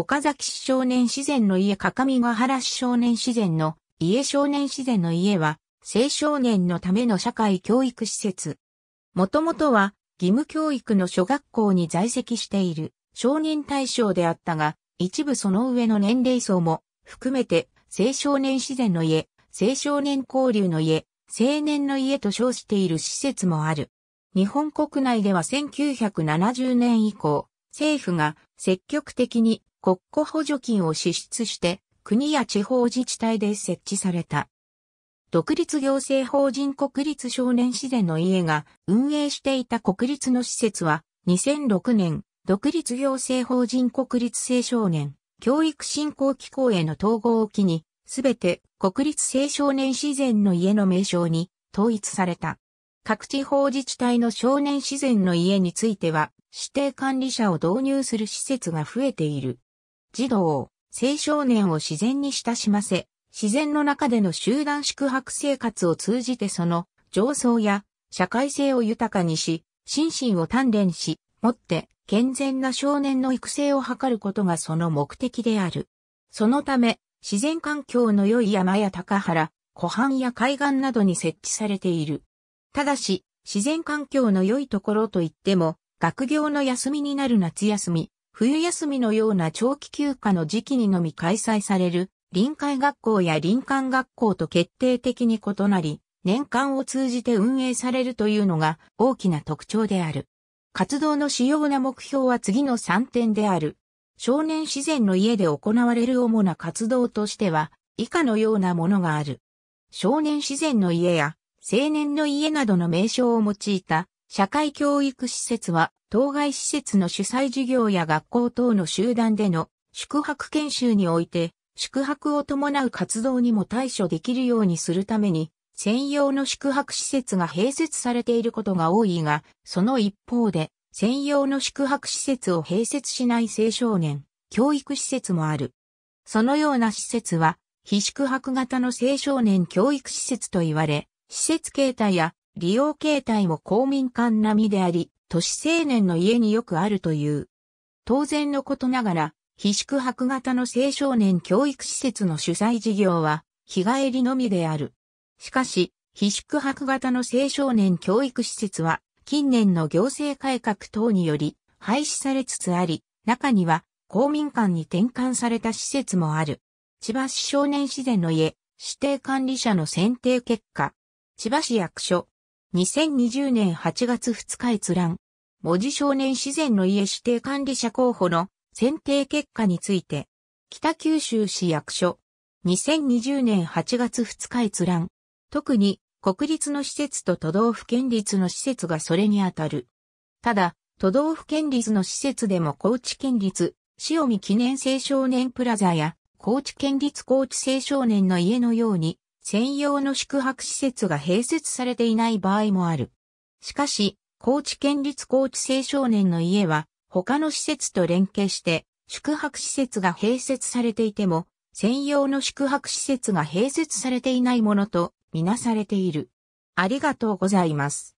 岡崎市少年自然の家かかみが原市少年自然の家少年自然の家は、青少年のための社会教育施設。もともとは、義務教育の小学校に在籍している少年対象であったが、一部その上の年齢層も含めて、青少年自然の家、青少年交流の家、青年の家と称している施設もある。日本国内では1970年以降、政府が積極的に国庫補助金を支出して、国や地方自治体で設置された。独立行政法人国立少年自然の家が運営していた国立の施設は2006年独立行政法人国立青少年教育振興機構への統合を機にすべて国立青少年自然の家の名称に統一された。各地方自治体の少年自然の家については指定管理者を導入する施設が増えている。児童、青少年を自然に親しませ、自然の中での集団宿泊生活を通じてその上層や社会性を豊かにし、心身を鍛錬し、持って健全な少年の育成を図ることがその目的である。そのため、自然環境の良い山や高原、湖畔や海岸などに設置されている。ただし、自然環境の良いところといっても、学業の休みになる夏休み、冬休みのような長期休暇の時期にのみ開催される、臨海学校や林間学校と決定的に異なり、年間を通じて運営されるというのが大きな特徴である。活動の主要な目標は次の3点である。少年自然の家で行われる主な活動としては、以下のようなものがある。少年自然の家や青年の家などの名称を用いた社会教育施設は当該施設の主催事業や学校等の集団での宿泊研修において、宿泊を伴う活動にも対処できるようにするために、専用の宿泊施設が併設されていることが多いが、その一方で、専用の宿泊施設を併設しない青少年、教育施設もある。そのような施設は、非宿泊型の青少年教育施設と言われ、施設形態や利用形態も公民館並みであり、都市青年の家によくあるという。当然のことながら、非宿泊型の青少年教育施設の主催事業は、日帰りのみである。しかし、非宿泊型の青少年教育施設は、近年の行政改革等により、廃止されつつあり、中には、公民館に転換された施設もある。千葉市少年自然の家、指定管理者の選定結果、千葉市役所、2020年8月2日閲覧、文字少年自然の家指定管理者候補の選定結果について、北九州市役所、2020年8月2日閲覧、特に国立の施設と都道府県立の施設がそれにあたる。ただ、都道府県立の施設でも高知県立、塩見記念青少年プラザや、高知県立高知青少年の家のように、専用の宿泊施設が併設されていない場合もある。しかし、高知県立高知青少年の家は、他の施設と連携して、宿泊施設が併設されていても、専用の宿泊施設が併設されていないものとみなされている。ありがとうございます。